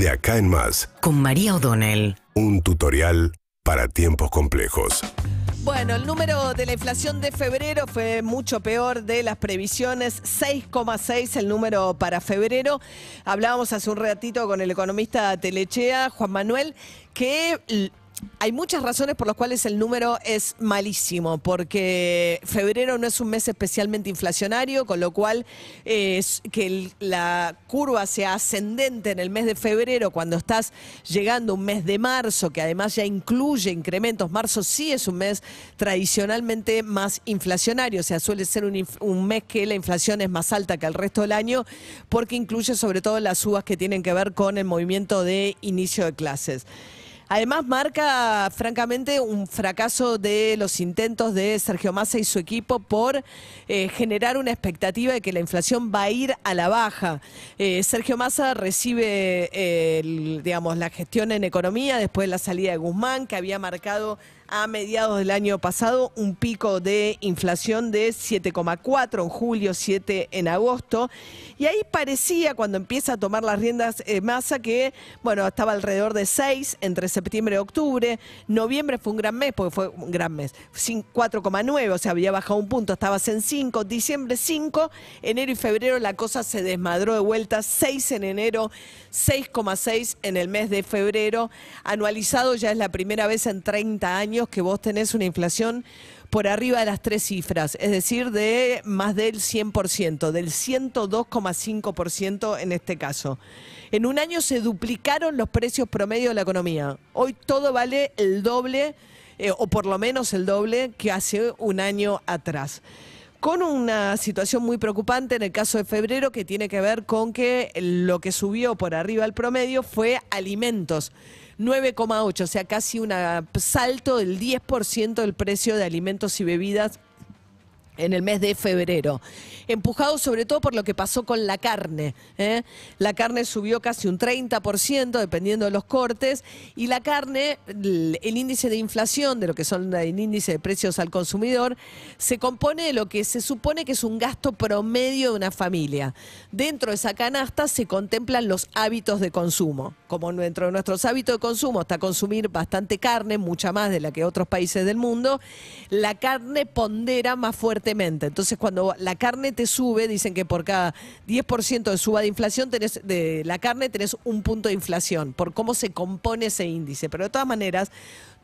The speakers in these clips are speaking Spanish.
De acá en más. Con María O'Donnell. Un tutorial para tiempos complejos. Bueno, el número de la inflación de febrero fue mucho peor de las previsiones, 6,6 el número para febrero. Hablábamos hace un ratito con el economista Telechea, Juan Manuel, que hay muchas razones por las cuales el número es malísimo, porque febrero no es un mes especialmente inflacionario, con lo cual eh, es que la curva sea ascendente en el mes de febrero, cuando estás llegando un mes de marzo, que además ya incluye incrementos. Marzo sí es un mes tradicionalmente más inflacionario, o sea, suele ser un, un mes que la inflación es más alta que el resto del año, porque incluye sobre todo las subas que tienen que ver con el movimiento de inicio de clases. Además marca francamente un fracaso de los intentos de Sergio Massa y su equipo por eh, generar una expectativa de que la inflación va a ir a la baja. Eh, Sergio Massa recibe eh, digamos, la gestión en economía después de la salida de Guzmán, que había marcado a mediados del año pasado, un pico de inflación de 7,4 en julio, 7 en agosto. Y ahí parecía, cuando empieza a tomar las riendas eh, massa masa que bueno, estaba alrededor de 6 entre septiembre y octubre. Noviembre fue un gran mes, porque fue un gran mes, 4,9, o sea, había bajado un punto, estabas en 5. Diciembre 5, enero y febrero la cosa se desmadró de vuelta, 6 en enero, 6,6 en el mes de febrero. Anualizado ya es la primera vez en 30 años que vos tenés una inflación por arriba de las tres cifras, es decir, de más del 100%, del 102,5% en este caso. En un año se duplicaron los precios promedio de la economía. Hoy todo vale el doble, eh, o por lo menos el doble, que hace un año atrás con una situación muy preocupante en el caso de febrero que tiene que ver con que lo que subió por arriba al promedio fue alimentos. 9,8, o sea, casi un salto del 10% del precio de alimentos y bebidas en el mes de febrero, empujado sobre todo por lo que pasó con la carne. ¿eh? La carne subió casi un 30%, dependiendo de los cortes, y la carne, el, índice de inflación, de lo que son el índice de precios al consumidor, se compone de lo que se supone que es un gasto promedio de una familia. Dentro de esa canasta se contemplan los hábitos de consumo. Como dentro de nuestros hábitos de consumo está consumir bastante carne, mucha más de la que otros países del mundo, la carne pondera más fuerte entonces, cuando la carne te sube, dicen que por cada 10% de suba de inflación tenés, de la carne tenés un punto de inflación, por cómo se compone ese índice. Pero de todas maneras,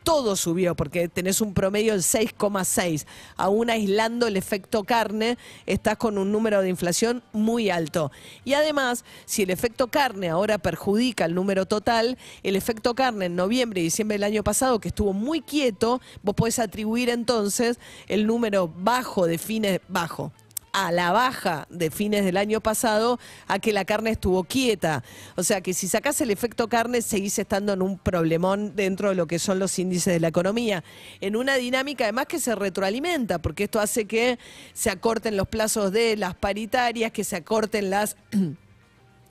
todo subió, porque tenés un promedio del 6,6. Aún aislando el efecto carne, estás con un número de inflación muy alto. Y además, si el efecto carne ahora perjudica el número total, el efecto carne en noviembre y diciembre del año pasado, que estuvo muy quieto, vos podés atribuir entonces el número bajo de fines bajo a la baja de fines del año pasado a que la carne estuvo quieta. O sea que si sacás el efecto carne, seguís estando en un problemón dentro de lo que son los índices de la economía. En una dinámica además que se retroalimenta, porque esto hace que se acorten los plazos de las paritarias, que se acorten las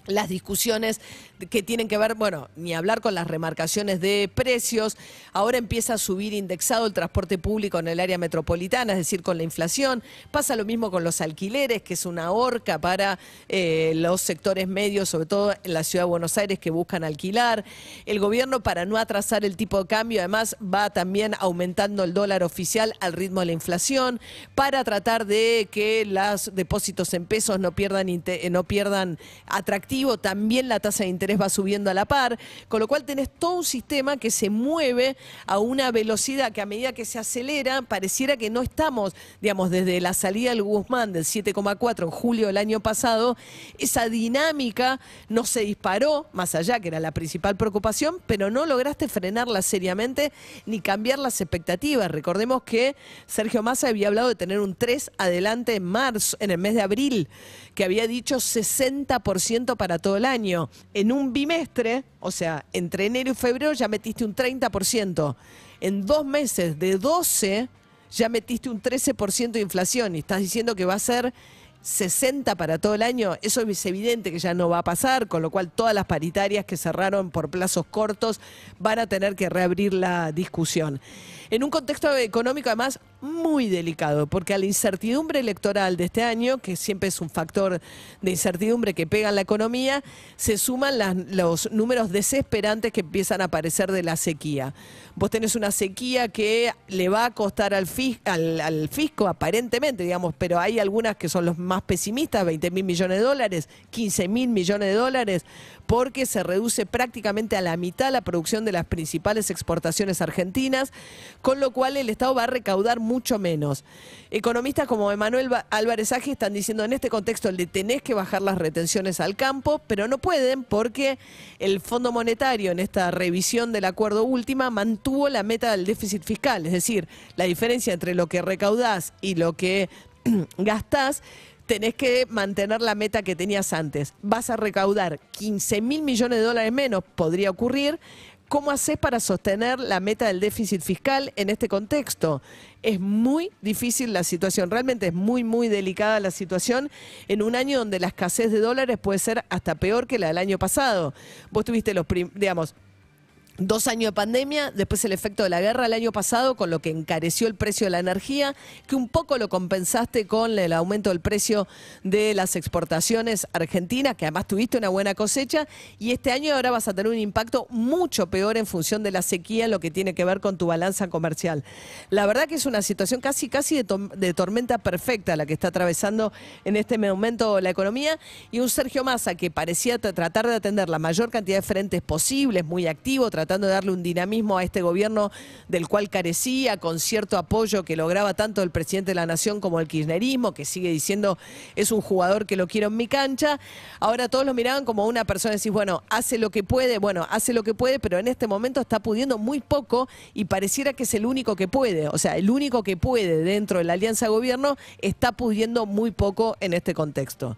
las discusiones que tienen que ver, bueno, ni hablar con las remarcaciones de precios. Ahora empieza a subir indexado el transporte público en el área metropolitana, es decir, con la inflación. Pasa lo mismo con los alquileres, que es una horca para eh, los sectores medios, sobre todo en la ciudad de Buenos Aires, que buscan alquilar. El gobierno, para no atrasar el tipo de cambio, además va también aumentando el dólar oficial al ritmo de la inflación, para tratar de que los depósitos en pesos no pierdan, no pierdan atractivo también la tasa de interés va subiendo a la par, con lo cual tenés todo un sistema que se mueve a una velocidad que a medida que se acelera, pareciera que no estamos, digamos, desde la salida del Guzmán del 7,4 en julio del año pasado, esa dinámica no se disparó, más allá que era la principal preocupación, pero no lograste frenarla seriamente ni cambiar las expectativas. Recordemos que Sergio Massa había hablado de tener un 3 adelante en marzo, en el mes de abril, que había dicho 60% para para todo el año. En un bimestre, o sea, entre enero y febrero ya metiste un 30%. En dos meses de 12 ya metiste un 13% de inflación y estás diciendo que va a ser 60 para todo el año, eso es evidente que ya no va a pasar, con lo cual todas las paritarias que cerraron por plazos cortos van a tener que reabrir la discusión. En un contexto económico, además, muy delicado, porque a la incertidumbre electoral de este año, que siempre es un factor de incertidumbre que pega en la economía, se suman las, los números desesperantes que empiezan a aparecer de la sequía. Vos tenés una sequía que le va a costar al, al, fisco, aparentemente, digamos, pero hay algunas que son los más pesimistas, 20 mil millones de dólares, 15 mil millones de dólares, porque se reduce prácticamente a la mitad la producción de las principales exportaciones argentinas, con lo cual el Estado va a recaudar mucho menos. Economistas como Emanuel Álvarez Aji están diciendo en este contexto el de tenés que bajar las retenciones al campo, pero no pueden porque el Fondo Monetario en esta revisión del acuerdo última mantuvo la meta del déficit fiscal, es decir, la diferencia entre lo que recaudás y lo que gastás tenés que mantener la meta que tenías antes. Vas a recaudar 15 mil millones de dólares menos, podría ocurrir. ¿Cómo haces para sostener la meta del déficit fiscal en este contexto? Es muy difícil la situación, realmente es muy, muy delicada la situación en un año donde la escasez de dólares puede ser hasta peor que la del año pasado. Vos tuviste los, digamos, Dos años de pandemia, después el efecto de la guerra el año pasado, con lo que encareció el precio de la energía, que un poco lo compensaste con el aumento del precio de las exportaciones argentinas, que además tuviste una buena cosecha, y este año ahora vas a tener un impacto mucho peor en función de la sequía, lo que tiene que ver con tu balanza comercial. La verdad que es una situación casi, casi de, tormenta perfecta la que está atravesando en este momento la economía, y un Sergio Massa que parecía tratar de atender la mayor cantidad de frentes posibles, muy activo, tratando de darle un dinamismo a este gobierno del cual carecía, con cierto apoyo que lograba tanto el presidente de la Nación como el kirchnerismo, que sigue diciendo es un jugador que lo quiero en mi cancha. Ahora todos lo miraban como una persona, decís, bueno, hace lo que puede, bueno, hace lo que puede, pero en este momento está pudiendo muy poco y pareciera que es el único que puede, o sea, el único que puede dentro de la alianza gobierno está pudiendo muy poco en este contexto.